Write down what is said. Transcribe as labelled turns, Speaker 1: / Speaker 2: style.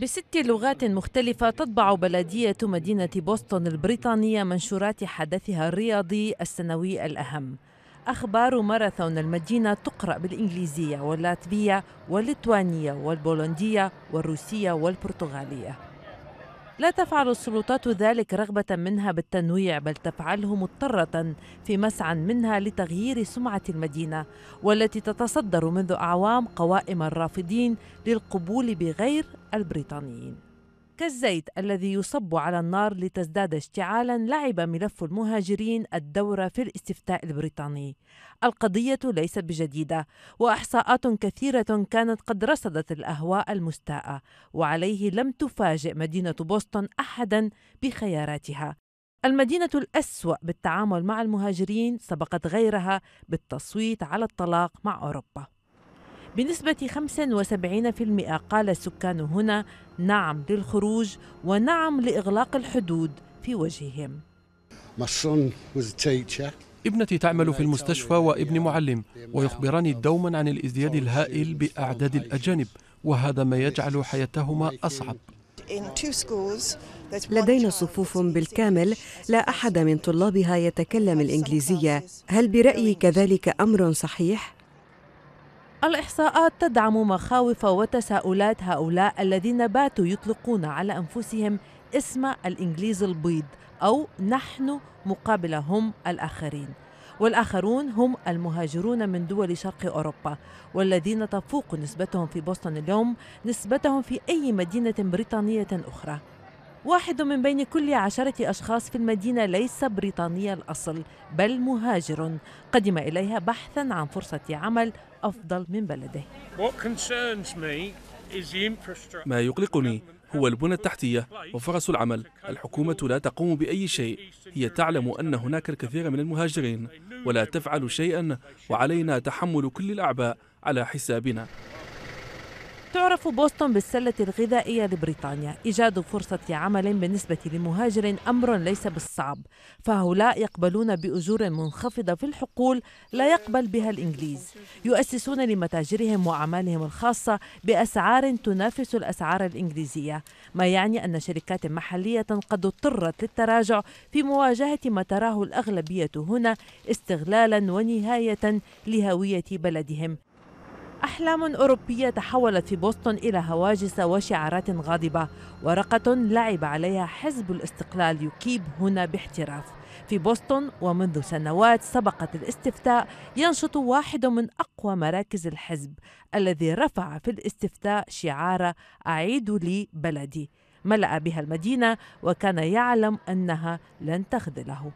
Speaker 1: بست لغات مختلفة تطبع بلدية مدينة بوسطن البريطانية منشورات حدثها الرياضي السنوي الأهم أخبار ماراثون المدينة تقرأ بالإنجليزية واللاتفية والليتوانية والبولندية والروسية والبرتغالية لا تفعل السلطات ذلك رغبة منها بالتنويع بل تفعله مضطرة في مسعى منها لتغيير سمعة المدينة والتي تتصدر منذ أعوام قوائم الرافضين للقبول بغير البريطانيين كالزيت الذي يصب على النار لتزداد اشتعالا لعب ملف المهاجرين الدور في الاستفتاء البريطاني القضية ليست بجديدة وإحصاءات كثيرة كانت قد رصدت الأهواء المستاءة وعليه لم تفاجئ مدينة بوسطن أحدا بخياراتها المدينة الأسوأ بالتعامل مع المهاجرين سبقت غيرها بالتصويت على الطلاق مع أوروبا بنسبة 75% قال السكان هنا نعم للخروج ونعم لإغلاق الحدود في وجههم ابنتي تعمل في المستشفى وابني معلم ويخبراني دوما عن الازدياد الهائل باعداد الاجانب وهذا ما يجعل حياتهما اصعب لدينا صفوف بالكامل لا احد من طلابها يتكلم الانجليزيه هل برايك ذلك امر صحيح الإحصاءات تدعم مخاوف وتساؤلات هؤلاء الذين باتوا يطلقون على أنفسهم اسم الإنجليز البيض أو نحن مقابل هم الآخرين والآخرون هم المهاجرون من دول شرق أوروبا والذين تفوق نسبتهم في بوسطن اليوم نسبتهم في أي مدينة بريطانية أخرى واحد من بين كل عشرة أشخاص في المدينة ليس بريطاني الأصل بل مهاجر قدم إليها بحثا عن فرصة عمل أفضل من بلده ما يقلقني هو البنى التحتية وفرص العمل الحكومة لا تقوم بأي شيء هي تعلم أن هناك الكثير من المهاجرين ولا تفعل شيئا وعلينا تحمل كل الأعباء على حسابنا تعرف بوسطن بالسلة الغذائية لبريطانيا إيجاد فرصة عمل بالنسبة لمهاجر أمر ليس بالصعب فهؤلاء يقبلون بأجور منخفضة في الحقول لا يقبل بها الإنجليز يؤسسون لمتاجرهم وأعمالهم الخاصة بأسعار تنافس الأسعار الإنجليزية ما يعني أن شركات محلية قد اضطرت للتراجع في مواجهة ما تراه الأغلبية هنا استغلالا ونهاية لهوية بلدهم أحلام أوروبية تحولت في بوسطن إلى هواجس وشعارات غاضبة ورقة لعب عليها حزب الاستقلال يكيب هنا باحتراف في بوسطن ومنذ سنوات سبقت الاستفتاء ينشط واحد من أقوى مراكز الحزب الذي رفع في الاستفتاء شعار أعيد لي بلدي ملأ بها المدينة وكان يعلم أنها لن تخذله